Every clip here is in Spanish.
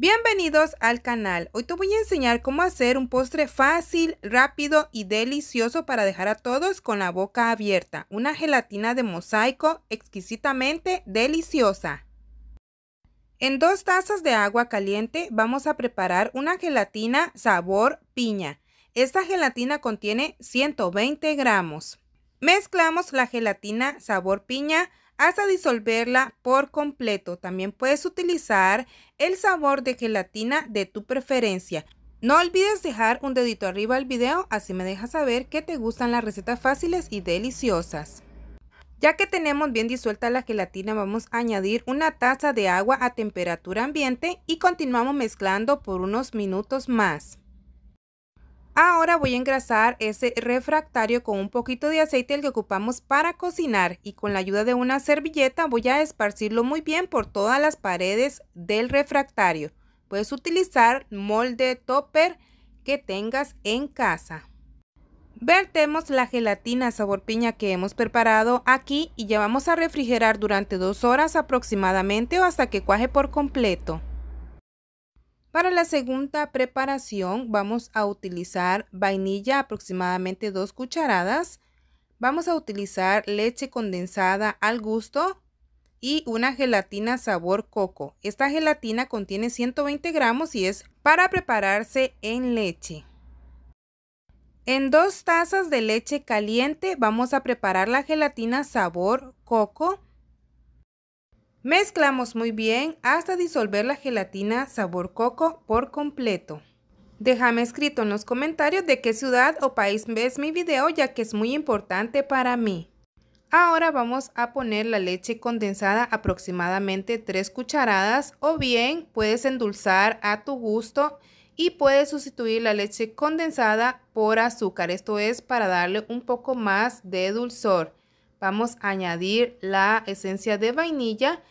Bienvenidos al canal. Hoy te voy a enseñar cómo hacer un postre fácil, rápido y delicioso para dejar a todos con la boca abierta. Una gelatina de mosaico exquisitamente deliciosa. En dos tazas de agua caliente vamos a preparar una gelatina sabor piña. Esta gelatina contiene 120 gramos. Mezclamos la gelatina sabor piña hasta disolverla por completo. También puedes utilizar el sabor de gelatina de tu preferencia. No olvides dejar un dedito arriba al video, así me dejas saber que te gustan las recetas fáciles y deliciosas. Ya que tenemos bien disuelta la gelatina, vamos a añadir una taza de agua a temperatura ambiente y continuamos mezclando por unos minutos más. Ahora voy a engrasar ese refractario con un poquito de aceite el que ocupamos para cocinar y con la ayuda de una servilleta voy a esparcirlo muy bien por todas las paredes del refractario. Puedes utilizar molde topper que tengas en casa. Vertemos la gelatina sabor piña que hemos preparado aquí y vamos a refrigerar durante dos horas aproximadamente o hasta que cuaje por completo. Para la segunda preparación vamos a utilizar vainilla aproximadamente 2 cucharadas. Vamos a utilizar leche condensada al gusto y una gelatina sabor coco. Esta gelatina contiene 120 gramos y es para prepararse en leche. En dos tazas de leche caliente vamos a preparar la gelatina sabor coco. Mezclamos muy bien hasta disolver la gelatina sabor coco por completo. Déjame escrito en los comentarios de qué ciudad o país ves mi video ya que es muy importante para mí. Ahora vamos a poner la leche condensada aproximadamente 3 cucharadas o bien puedes endulzar a tu gusto y puedes sustituir la leche condensada por azúcar. Esto es para darle un poco más de dulzor. Vamos a añadir la esencia de vainilla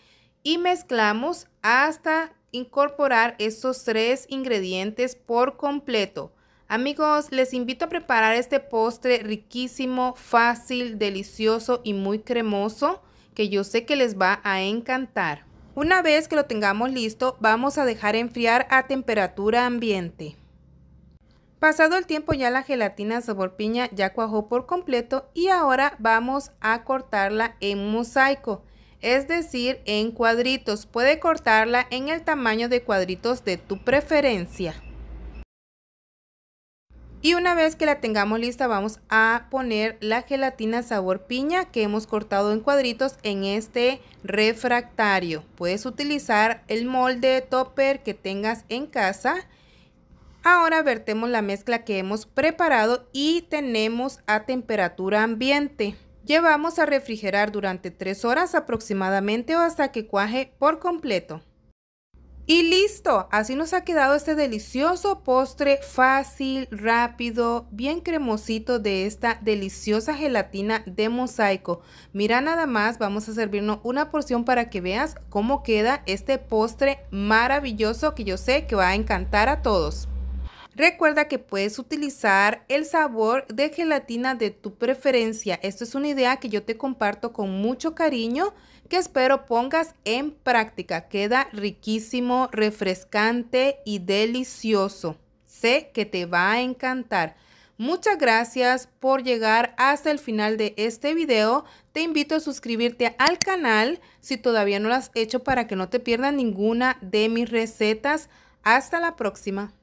y mezclamos hasta incorporar estos tres ingredientes por completo. Amigos, les invito a preparar este postre riquísimo, fácil, delicioso y muy cremoso que yo sé que les va a encantar. Una vez que lo tengamos listo, vamos a dejar enfriar a temperatura ambiente. Pasado el tiempo ya la gelatina sabor piña ya cuajó por completo y ahora vamos a cortarla en mosaico es decir, en cuadritos. Puede cortarla en el tamaño de cuadritos de tu preferencia. Y una vez que la tengamos lista vamos a poner la gelatina sabor piña que hemos cortado en cuadritos en este refractario. Puedes utilizar el molde topper que tengas en casa. Ahora vertemos la mezcla que hemos preparado y tenemos a temperatura ambiente. Llevamos a refrigerar durante 3 horas aproximadamente o hasta que cuaje por completo. Y listo, así nos ha quedado este delicioso postre fácil, rápido, bien cremosito de esta deliciosa gelatina de mosaico. Mira nada más, vamos a servirnos una porción para que veas cómo queda este postre maravilloso que yo sé que va a encantar a todos. Recuerda que puedes utilizar el sabor de gelatina de tu preferencia. Esto es una idea que yo te comparto con mucho cariño que espero pongas en práctica. Queda riquísimo, refrescante y delicioso. Sé que te va a encantar. Muchas gracias por llegar hasta el final de este video. Te invito a suscribirte al canal si todavía no lo has hecho para que no te pierdas ninguna de mis recetas. Hasta la próxima.